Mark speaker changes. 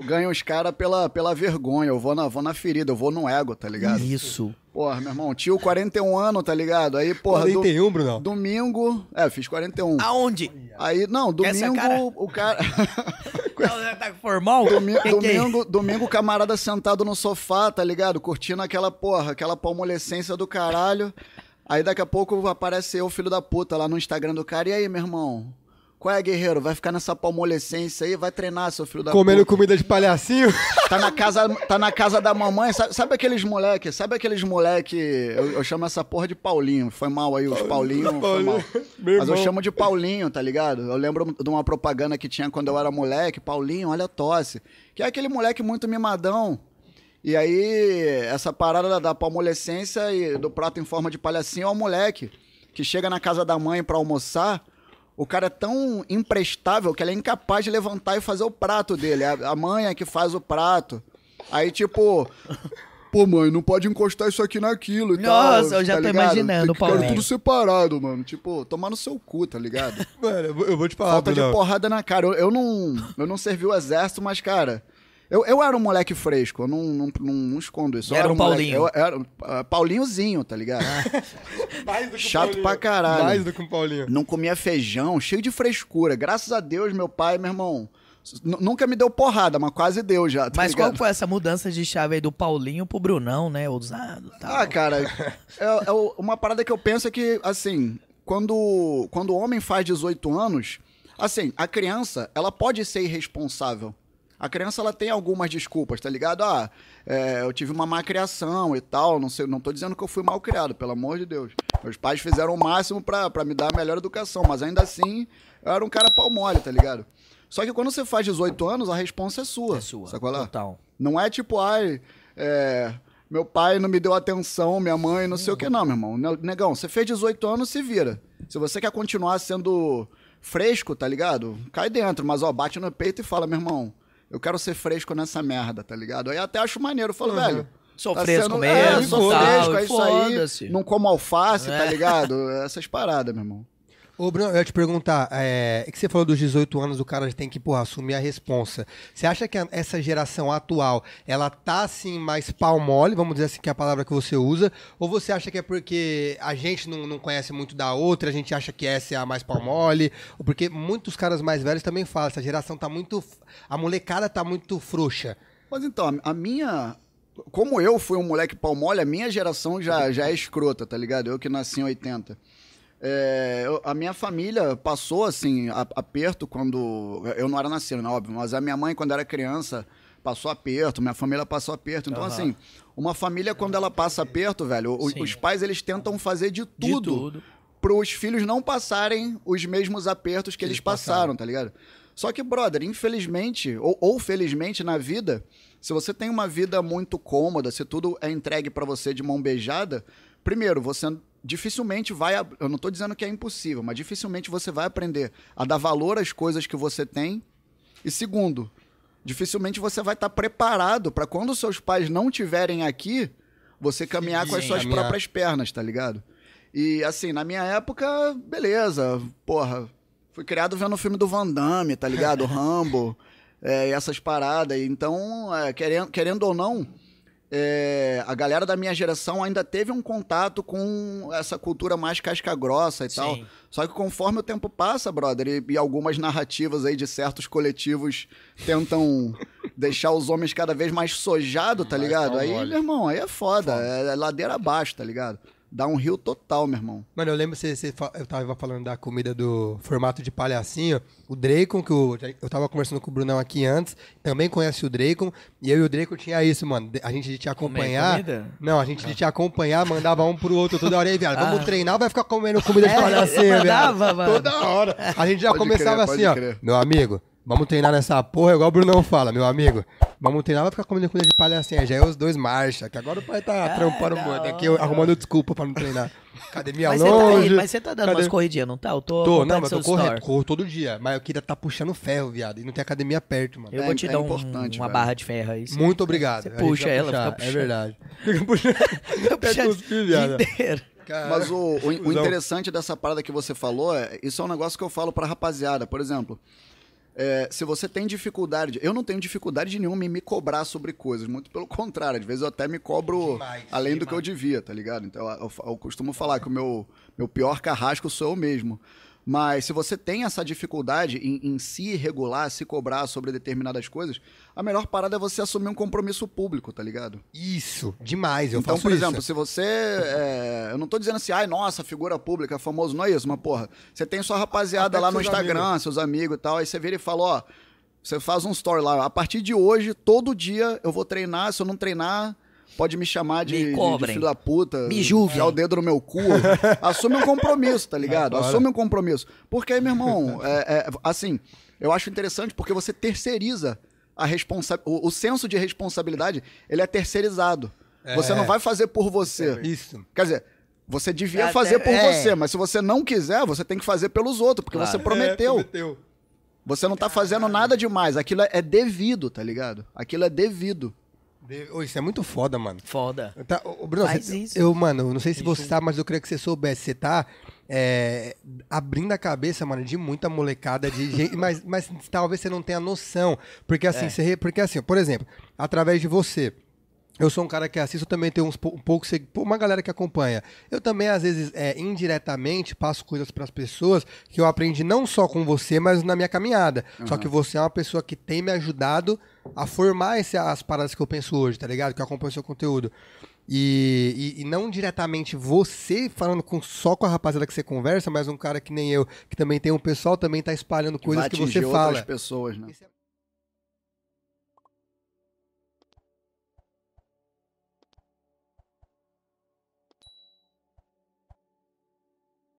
Speaker 1: Eu ganho os caras pela, pela vergonha, eu vou na, vou na ferida, eu vou no ego, tá ligado? Isso. Porra, meu irmão, tio 41 anos, tá ligado? Aí, porra. 41, Bruno? Domingo. É, fiz 41. Aonde? Aí, não, domingo cara? o cara. não, tá formal? Domi que domingo, que é? domingo, camarada sentado no sofá, tá ligado? Curtindo aquela porra, aquela palmolescência do caralho. Aí daqui a pouco aparece eu, filho da puta, lá no Instagram do cara. E aí, meu irmão? Qual é, guerreiro? Vai ficar nessa palmolescência aí? Vai treinar, seu filho da Comendo puta.
Speaker 2: comida de palhacinho?
Speaker 1: Tá na casa, tá na casa da mamãe. Sabe, sabe aqueles moleque? Sabe aqueles moleque? Eu, eu, chamo essa porra de Paulinho. Foi mal aí, os Paulinho. Paulinho. Mas eu chamo de Paulinho, tá ligado? Eu lembro de uma propaganda que tinha quando eu era moleque. Paulinho, olha a tosse. Que é aquele moleque muito mimadão. E aí, essa parada da palmolescência e do prato em forma de palhacinho é o moleque que chega na casa da mãe para almoçar o cara é tão imprestável que ele é incapaz de levantar e fazer o prato dele. A, é a mãe é que faz o prato. Aí, tipo, pô, mãe, não pode encostar isso aqui naquilo e Nossa, tal. eu já tá tô ligado? imaginando, Paulo. Quero tudo separado, mano. Tipo, tomar no seu cu, tá ligado? mano, eu vou te falar. Falta de porrada na cara. Eu, eu, não. Eu não servi o exército, mas, cara. Eu, eu era um moleque fresco, eu não, não, não, não escondo isso. era, um Paulinho. Moleque, eu era uh, Paulinhozinho, tá ligado? Ah. Mais do que Chato Paulinho. pra caralho. Mais do que um Paulinho. Não comia feijão, cheio de frescura. Graças a Deus, meu pai, meu irmão. Nunca me deu porrada, mas quase deu já. Tá mas ligado? qual foi essa mudança de chave aí do Paulinho pro Brunão, né?
Speaker 2: Ousado
Speaker 1: tal. Ah, cara, é, é, é uma parada que eu penso é que, assim, quando, quando o homem faz 18 anos, assim, a criança, ela pode ser irresponsável. A criança ela tem algumas desculpas, tá ligado? Ah, é, eu tive uma má criação e tal, não sei, não tô dizendo que eu fui mal criado, pelo amor de Deus. Meus pais fizeram o máximo para me dar a melhor educação, mas ainda assim, eu era um cara pau mole, tá ligado? Só que quando você faz 18 anos, a resposta é sua. É sua. Sacou lá? Total. Não é tipo, ai, é, meu pai não me deu atenção, minha mãe, não uhum. sei o que, não, meu irmão. Negão, você fez 18 anos, se vira. Se você quer continuar sendo fresco, tá ligado? Cai dentro, mas ó, bate no peito e fala, meu irmão, eu quero ser fresco nessa merda, tá ligado? Aí até acho maneiro, eu falo, uhum. velho. Sou tá fresco sendo, mesmo, é, sou fresco, é isso aí. Não como alface, tá é. tá ligado? Essas paradas, meu irmão.
Speaker 2: Ô, Bruno, eu ia te perguntar, é, é que você falou dos 18 anos, o cara tem que, porra, assumir a responsa. Você acha que a, essa geração atual, ela tá, assim, mais pau mole, vamos dizer assim, que é a palavra que você usa, ou você acha que é porque a gente não, não conhece muito da outra, a gente acha que essa é a mais pau mole, ou porque muitos caras mais velhos também falam, essa geração tá muito, a molecada tá muito frouxa. Mas então, a minha, como eu fui um
Speaker 1: moleque pau mole, a minha geração já, já é escrota, tá ligado? Eu que nasci em 80. É, eu, a minha família passou, assim, aperto quando. Eu não era nascido, né, óbvio, mas a minha mãe, quando era criança, passou aperto, minha família passou aperto. Então, uhum. assim, uma família, quando ela passa aperto, velho, os, os pais, eles tentam fazer de tudo, de tudo. para os filhos não passarem os mesmos apertos que, que eles passaram, passaram, tá ligado? Só que, brother, infelizmente, ou, ou felizmente na vida, se você tem uma vida muito cômoda, se tudo é entregue para você de mão beijada, primeiro, você dificilmente vai. Eu não estou dizendo que é impossível, mas dificilmente você vai aprender a dar valor às coisas que você tem. E segundo, dificilmente você vai estar tá preparado para quando seus pais não tiverem aqui, você caminhar Sim, com as suas próprias pernas, tá ligado? E assim, na minha época, beleza, porra. Fui criado vendo o filme do Van Damme, tá ligado? Rambo, é, essas paradas. Então, é, querendo, querendo ou não, é, a galera da minha geração ainda teve um contato com essa cultura mais casca grossa e Sim. tal. Só que conforme o tempo passa, brother, e, e algumas narrativas aí de certos coletivos tentam deixar os homens cada vez mais sojados, tá ligado? Aí, meu irmão, aí é foda, foda. É, é ladeira abaixo, tá ligado? dá um rio total, meu irmão.
Speaker 2: Mano, eu lembro, você, você, eu tava falando da comida do formato de palhacinho. O Dracon, que eu, eu tava conversando com o Brunão aqui antes, também conhece o Dracon. E eu e o Dracon tinha isso, mano. A gente de te acompanhar. Não, a gente de te acompanhar, mandava um pro outro toda hora aí, viado. Vamos ah. treinar, vai ficar comendo comida de é, palhacinho, é, mandava, viado. Mano. Toda hora. A gente já pode começava crer, assim, ó. Meu amigo, vamos treinar nessa porra, igual o Brunão fala, meu amigo. Mas não tem nada pra ficar comendo comida de assim Já é os dois marcha. Que agora o pai tá ah, trampando não, muito. Aqui eu, arrumando desculpa pra não treinar. Academia mas longe. Você tá, mas você tá dando academia... umas corridinhas, não tá? Eu tô. Tô, não, mas eu corro, corro todo dia. Mas eu queria tá puxando ferro, viado. E não tem academia perto, mano. Eu é, vou te é dar um, uma barra de ferro aí. Muito obrigado. Você puxa ela, puxar, fica é puxando. É verdade. Fica puxando.
Speaker 1: fica puxando. Cuspir, viado.
Speaker 2: Cara, mas o, o, o, interessante
Speaker 1: dessa parada que você falou é. Isso é um negócio que eu falo pra rapaziada. Por exemplo. É, se você tem dificuldade, eu não tenho dificuldade nenhuma em me cobrar sobre coisas, muito pelo contrário, às vezes eu até me cobro demais, além demais. do que eu devia, tá ligado? Então eu, eu, eu costumo falar que o meu, meu pior carrasco sou eu mesmo. Mas se você tem essa dificuldade em, em se regular, se cobrar sobre determinadas coisas, a melhor parada é você assumir um compromisso público, tá ligado?
Speaker 2: Isso,
Speaker 1: demais, eu então, faço Então, por isso. exemplo, se você. É, eu não tô dizendo assim, ai, nossa, figura pública, famoso, não é isso, mas porra, você tem sua rapaziada Até lá no Instagram, amigos. seus amigos e tal, aí você vira e fala, ó, você faz um story lá, a partir de hoje, todo dia eu vou treinar, se eu não treinar pode me chamar de, me de, filho da puta, me julguem. o dedo no meu cu. assume um compromisso, tá ligado? Agora. Assume um compromisso. Porque aí, meu irmão, é, é, assim, eu acho interessante porque você terceiriza a responsa o, o senso de responsabilidade, ele é terceirizado. É. Você não vai fazer por você. É isso. Quer dizer, você devia Até, fazer por é. você, mas se você não quiser, você tem que fazer pelos outros, porque claro. você prometeu. É, prometeu. Você não tá fazendo nada demais. Aquilo
Speaker 2: é devido, tá ligado? Aquilo é devido. Oh, isso é muito foda, mano. Foda. Tá, oh, Bruno, Faz você, isso. Eu, mano, não sei se isso. você tá, mas eu queria que você soubesse. Você tá é, abrindo a cabeça, mano, de muita molecada, de gente, mas, mas talvez você não tenha noção. Porque assim, é. você, porque assim, por exemplo, através de você eu sou um cara que assisto, também tenho uns um pouco uma galera que acompanha. Eu também às vezes é, indiretamente passo coisas para as pessoas que eu aprendi não só com você, mas na minha caminhada. Uhum. Só que você é uma pessoa que tem me ajudado a formar esse, as paradas que eu penso hoje, tá ligado? Que eu acompanho o seu conteúdo. E, e, e, não diretamente você falando com, só com a rapaziada que você conversa, mas um cara que nem eu, que também tem um pessoal, também tá espalhando coisas que, que você fala.
Speaker 1: pessoas, né?